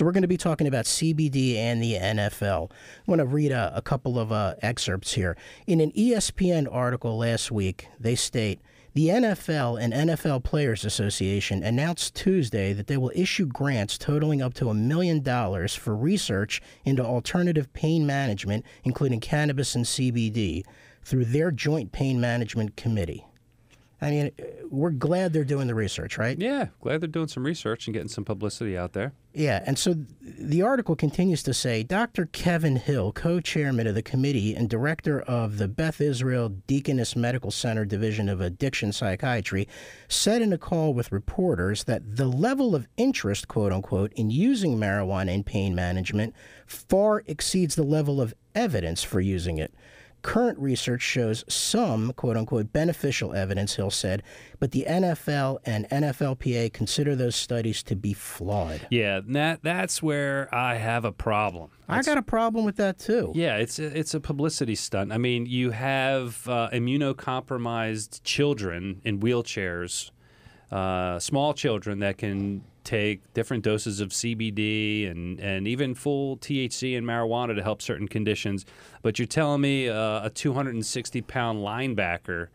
So we're going to be talking about CBD and the NFL. I want to read a, a couple of uh, excerpts here. In an ESPN article last week, they state the NFL and NFL Players Association announced Tuesday that they will issue grants totaling up to a million dollars for research into alternative pain management, including cannabis and CBD, through their Joint Pain Management Committee. I mean, we're glad they're doing the research, right? Yeah, glad they're doing some research and getting some publicity out there. Yeah, and so the article continues to say Dr. Kevin Hill, co chairman of the committee and director of the Beth Israel Deaconess Medical Center Division of Addiction Psychiatry, said in a call with reporters that the level of interest, quote unquote, in using marijuana in pain management far exceeds the level of evidence for using it. Current research shows some quote unquote beneficial evidence, Hill said, but the NFL and NFLPA consider those studies to be flawed. Yeah, that, that's where I have a problem. It's, I got a problem with that too. Yeah, it's a, it's a publicity stunt. I mean, you have uh, immunocompromised children in wheelchairs, uh, small children that can take different doses of CBD and, and even full THC and marijuana to help certain conditions. But you're telling me uh, a 260 pound linebacker,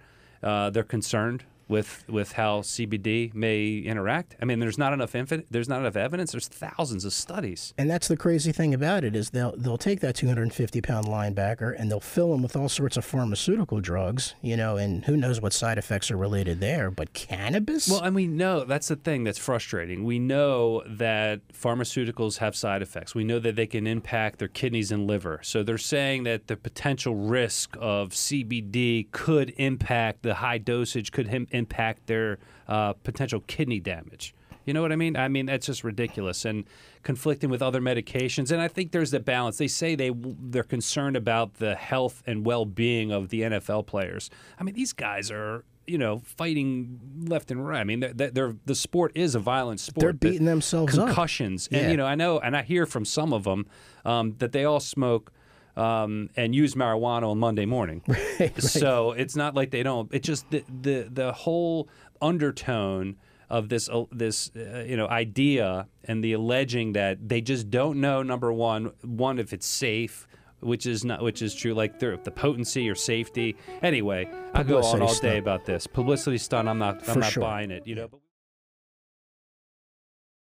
uh, they're concerned with with how CBD may interact. I mean, there's not enough infin- there's not enough evidence. There's thousands of studies. And that's the crazy thing about it is they'll they'll take that 250 pound linebacker and they'll fill him with all sorts of pharmaceutical drugs, you know, and who knows what side effects are related there. But cannabis. Well, and we know that's the thing that's frustrating. We know that pharmaceuticals have side effects. We know that they can impact their kidneys and liver. So they're saying that the potential risk of CBD could impact the high dosage could him impact their uh, potential kidney damage. You know what I mean? I mean that's just ridiculous and conflicting with other medications. And I think there's a balance. They say they they're concerned about the health and well-being of the NFL players. I mean these guys are you know fighting left and right. I mean they're, they're the sport is a violent sport. They're beating themselves concussions. up. Concussions. Yeah. And you know I know and I hear from some of them um, that they all smoke – um, and use marijuana on Monday morning. Right, right. So it's not like they don't. It just the the, the whole undertone of this uh, this uh, you know idea and the alleging that they just don't know number one one if it's safe which is not which is true like the, the potency or safety anyway i go on all day about this publicity stunt i'm not i'm For not sure. buying it you know